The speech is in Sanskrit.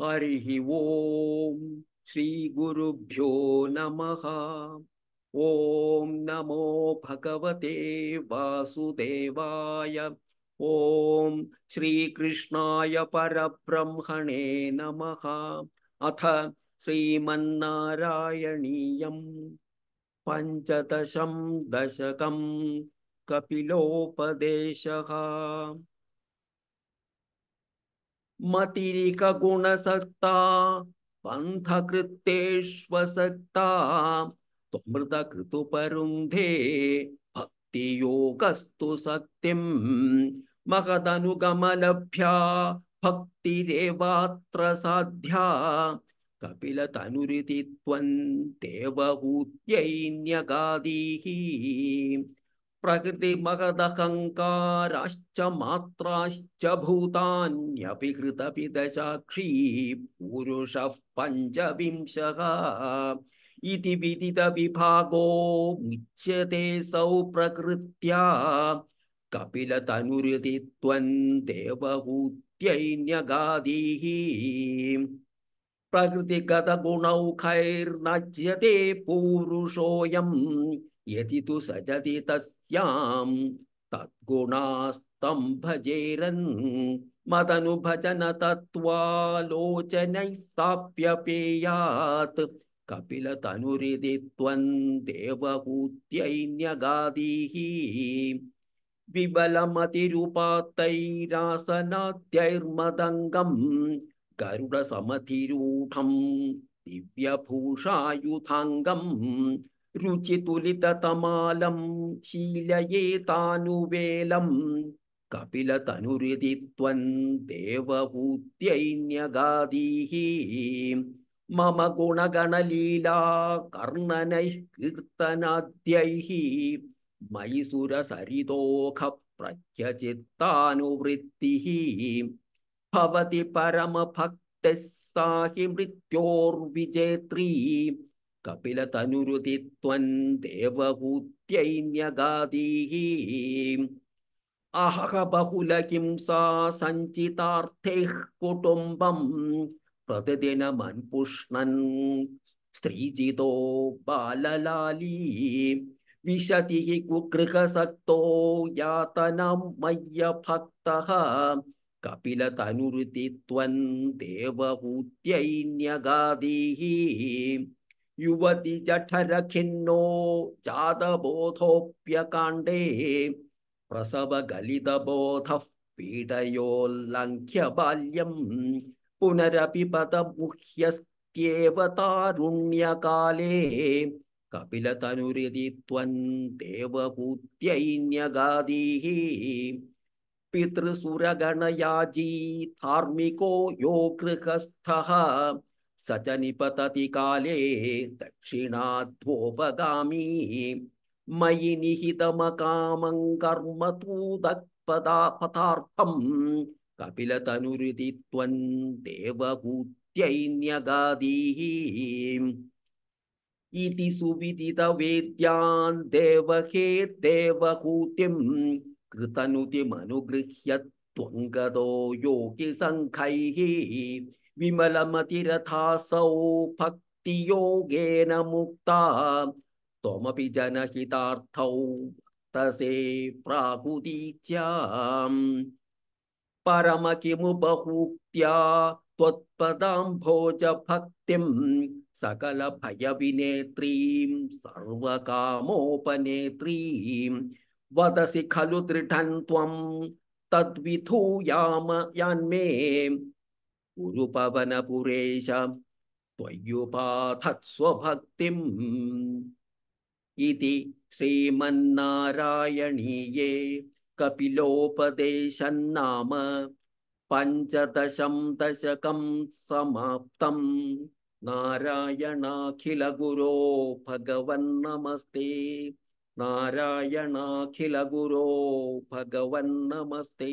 हरिः ॐ श्रीगुरुभ्यो नमः ओम नमो भगवते वासुदेवाय ॐ श्रीकृष्णाय परब्रह्मणे नमः अथ श्रीमन्नारायणीयं पञ्चदशं दशकं कपिलोपदेशः मतिरिकगुणसत्ता पन्थकृत्तेष्व त्वमृतकृतुपरुन्धे भक्तियोगस्तु सत्यं महदनुगमलभ्या भक्तिरेवात्र साध्या कपिलतनुरिति त्वं प्रकृति प्रकृतिमहदहङ्काराश्च मात्राश्च भूतान्यपि कृतपि दशाक्षी पुरुषः पञ्चविंशः इति विदितविभागो मुच्यते सौ प्रकृत्या कपिलतनुरिति त्वन् देवहूत्यैन्यगादीः प्रकृतिगतगुणौ खैर्नज्यते पूरुषोऽयं यदि तु सजति तस्यां तद्गुणास्तं भजेरन् साप्यपेयात। साप्यपेयात् कपिलतनुरि त्वं देवहूत्यैन्यगादीः विबलमतिरुपात्तैरासनात्यैर्मदङ्गम् गरुडसमधिरूढं दिव्यभूषायुधाङ्गम् രുചിതുലിതതമാലം ശീലയേതാനുവേലം കപിലതനുരുതി ത്വൻ ദേവഭൂത്യൈന്യഗാദീഹ മമ ഗുണഗണലീലാ കർണനൈ കീർത്തനാദ്യൈ മൈസുരസരിതോഖ പ്രഖ്യചിത്താനുവൃത്തി भवति हि मृत्योर्विजेत्री कपिलतनुरुति त्वन् बहुल किं सा सञ्चितार्थैः कुटुम्बं प्रतिदिनमन्पुष्णन् स्त्रीजितो बाललाली विशतिः कुगृहसक्तो यातनं मय्यभक्तः भक्तः कपिलतनुरिति युवति जठरखिन्नो जातबोधोऽप्यकाण्डे प्रसवगलितबोधः बाल्यं पुनरपि तारुण्यकाले कपिलतनुरिति त्वं देवभूत्यैन्यगादीः पितृसुरगणयाजी धार्मिको यो गृहस्थः स च निपतति काले दक्षिणाध्वोपगामी मयि निहितमकामं कर्म तूदपदा पथार्थं कपिलतनुरुति त्वं देवभूत्यैन्यगादीः इति सुविदितवेद्यान् देवहे देवहूतिम् कृतनुतिमनुगृह्य त्वङ्गतो योगिसङ्खैः विमलमतिरथासौ भक्तियोगेन मुक्ता त्वमपि जनहितार्थौ प्राहुदीच्या परम किमु बहुक्त्या त्वत्पदाम् भोज भक्तिं सकलभयविनेत्रीं सर्वकामोपनेत्रीं वदसि खलु दृढन् त्वं तद्विधूयाम यान्मे गुरुपवनपुरेश त्वय्युपाथत्स्वभक्तिम् इति श्रीमन्नारायणीये कपिलोपदेशन्नाम पञ्चदशं दशकं समाप्तं नारायणाखिलगुरो भगवन्नमस्ते ಾರಾಯಣಾಖಿಲಗು ನಮಸ್ತೆ